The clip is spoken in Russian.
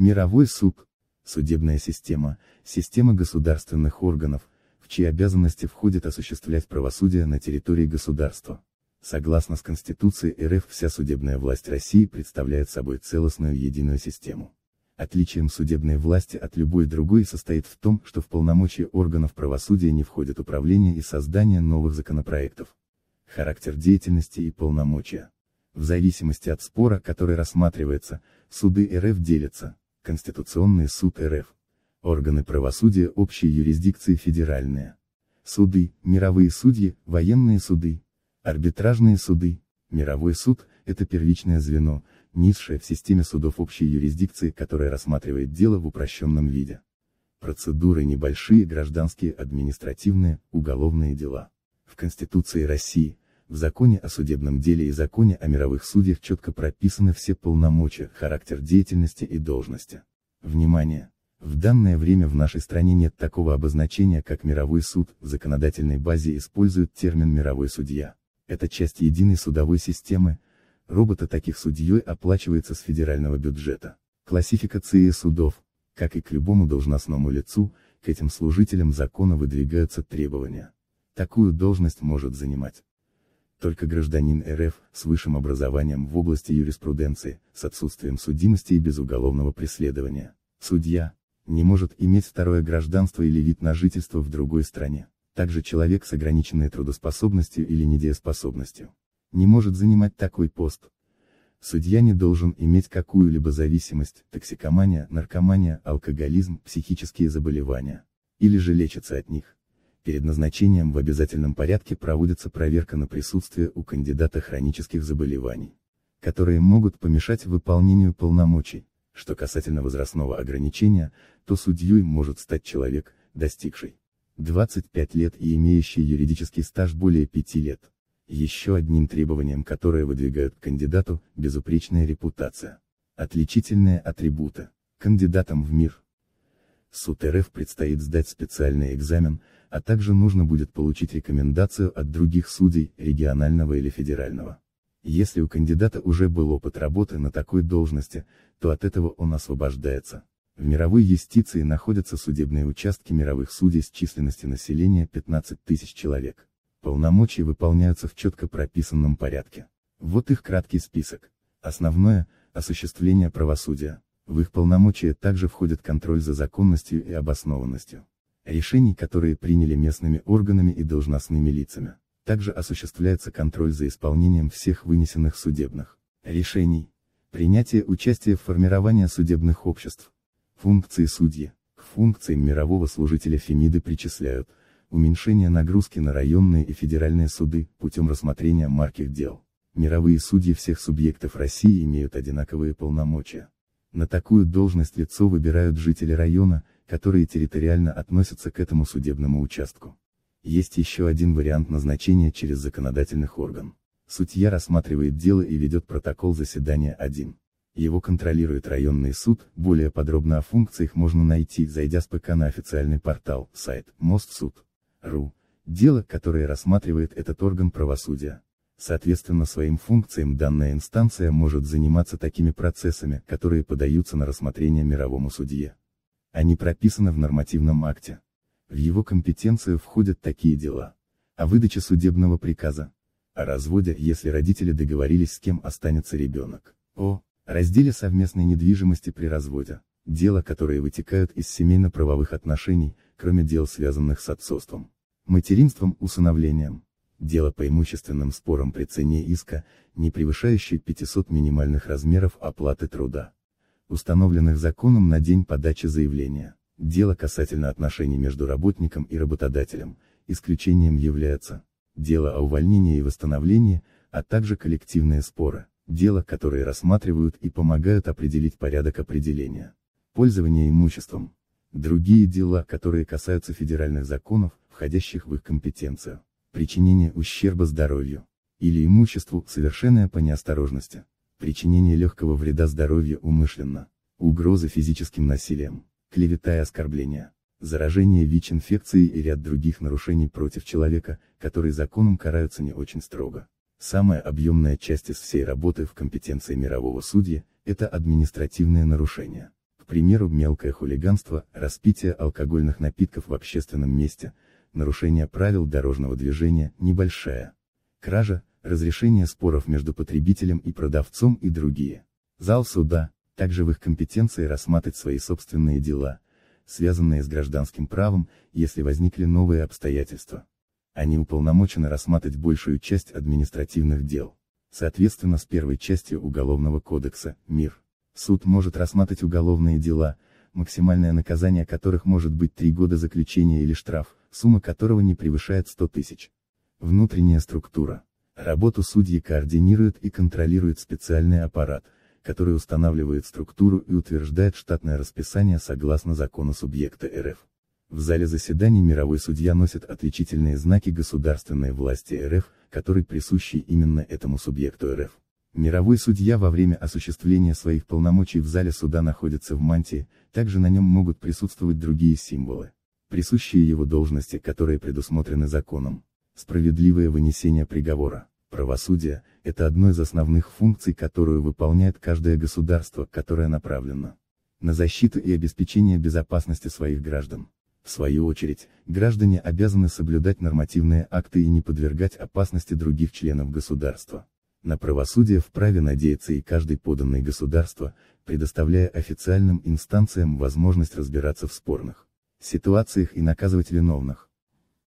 Мировой суд, судебная система, система государственных органов, в чьи обязанности входит осуществлять правосудие на территории государства. Согласно с Конституции РФ вся судебная власть России представляет собой целостную единую систему. Отличием судебной власти от любой другой состоит в том, что в полномочия органов правосудия не входит управление и создание новых законопроектов. Характер деятельности и полномочия. В зависимости от спора, который рассматривается, суды РФ делятся. Конституционный суд РФ, органы правосудия общей юрисдикции федеральные, суды, мировые судьи, военные суды, арбитражные суды, мировой суд, это первичное звено, низшее в системе судов общей юрисдикции, которое рассматривает дело в упрощенном виде. Процедуры небольшие гражданские административные, уголовные дела. В Конституции России, в законе о судебном деле и законе о мировых судьях четко прописаны все полномочия, характер деятельности и должности. Внимание! В данное время в нашей стране нет такого обозначения, как мировой суд, в законодательной базе используют термин «мировой судья». Это часть единой судовой системы, Робота таких судьей оплачивается с федерального бюджета. Классификация судов, как и к любому должностному лицу, к этим служителям закона выдвигаются требования. Такую должность может занимать только гражданин РФ, с высшим образованием в области юриспруденции, с отсутствием судимости и без уголовного преследования, судья, не может иметь второе гражданство или вид на жительство в другой стране. Также человек с ограниченной трудоспособностью или недееспособностью, не может занимать такой пост. Судья не должен иметь какую-либо зависимость, токсикомания, наркомания, алкоголизм, психические заболевания. Или же лечится от них. Перед назначением в обязательном порядке проводится проверка на присутствие у кандидата хронических заболеваний, которые могут помешать выполнению полномочий. Что касательно возрастного ограничения, то судьей может стать человек, достигший 25 лет и имеющий юридический стаж более 5 лет. Еще одним требованием, которое выдвигают к кандидату, безупречная репутация. Отличительные атрибуты. Кандидатом в мир – Суд РФ предстоит сдать специальный экзамен, а также нужно будет получить рекомендацию от других судей, регионального или федерального. Если у кандидата уже был опыт работы на такой должности, то от этого он освобождается. В мировой юстиции находятся судебные участки мировых судей с численностью населения 15 тысяч человек. Полномочия выполняются в четко прописанном порядке. Вот их краткий список. Основное – осуществление правосудия. В их полномочия также входит контроль за законностью и обоснованностью решений, которые приняли местными органами и должностными лицами. Также осуществляется контроль за исполнением всех вынесенных судебных решений, принятие участия в формировании судебных обществ. Функции судьи. К функциям мирового служителя Фемиды причисляют уменьшение нагрузки на районные и федеральные суды путем рассмотрения марких дел. Мировые судьи всех субъектов России имеют одинаковые полномочия. На такую должность лицо выбирают жители района, которые территориально относятся к этому судебному участку. Есть еще один вариант назначения через законодательных орган. Судья рассматривает дело и ведет протокол заседания 1. Его контролирует районный суд, более подробно о функциях можно найти, зайдя с ПК на официальный портал, сайт, Мостсуд.ру. Дело, которое рассматривает этот орган правосудия. Соответственно своим функциям данная инстанция может заниматься такими процессами, которые подаются на рассмотрение мировому судье. Они прописаны в нормативном акте. В его компетенцию входят такие дела. О выдаче судебного приказа. О разводе, если родители договорились с кем останется ребенок. О разделе совместной недвижимости при разводе. Дела, которые вытекают из семейно-правовых отношений, кроме дел связанных с отцовством. Материнством, усыновлением дело по имущественным спорам при цене иска, не превышающей 500 минимальных размеров оплаты труда, установленных законом на день подачи заявления. Дело касательно отношений между работником и работодателем, исключением является дело о увольнении и восстановлении, а также коллективные споры, дела, которые рассматривают и помогают определить порядок определения, пользования имуществом, другие дела, которые касаются федеральных законов, входящих в их компетенцию причинение ущерба здоровью или имуществу, совершенное по неосторожности, причинение легкого вреда здоровью умышленно, угрозы физическим насилием, клевета и оскорбления, заражение ВИЧ-инфекцией и ряд других нарушений против человека, которые законом караются не очень строго. Самая объемная часть из всей работы в компетенции мирового судьи – это административные нарушения. К примеру, мелкое хулиганство, распитие алкогольных напитков в общественном месте – нарушение правил дорожного движения, небольшая кража, разрешение споров между потребителем и продавцом и другие. Зал суда, также в их компетенции рассматривать свои собственные дела, связанные с гражданским правом, если возникли новые обстоятельства. Они уполномочены рассматривать большую часть административных дел. Соответственно с первой частью Уголовного кодекса «Мир». Суд может рассматривать уголовные дела, максимальное наказание которых может быть три года заключения или штраф, сумма которого не превышает 100 тысяч. Внутренняя структура. Работу судьи координирует и контролирует специальный аппарат, который устанавливает структуру и утверждает штатное расписание согласно закону субъекта РФ. В зале заседаний мировой судья носит отличительные знаки государственной власти РФ, который присущи именно этому субъекту РФ. Мировой судья во время осуществления своих полномочий в зале суда находится в мантии, также на нем могут присутствовать другие символы присущие его должности, которые предусмотрены законом. Справедливое вынесение приговора. Правосудие – это одно из основных функций, которую выполняет каждое государство, которое направлено на защиту и обеспечение безопасности своих граждан. В свою очередь, граждане обязаны соблюдать нормативные акты и не подвергать опасности других членов государства. На правосудие вправе надеяться и каждый поданный государство, предоставляя официальным инстанциям возможность разбираться в спорных ситуациях и наказывать виновных.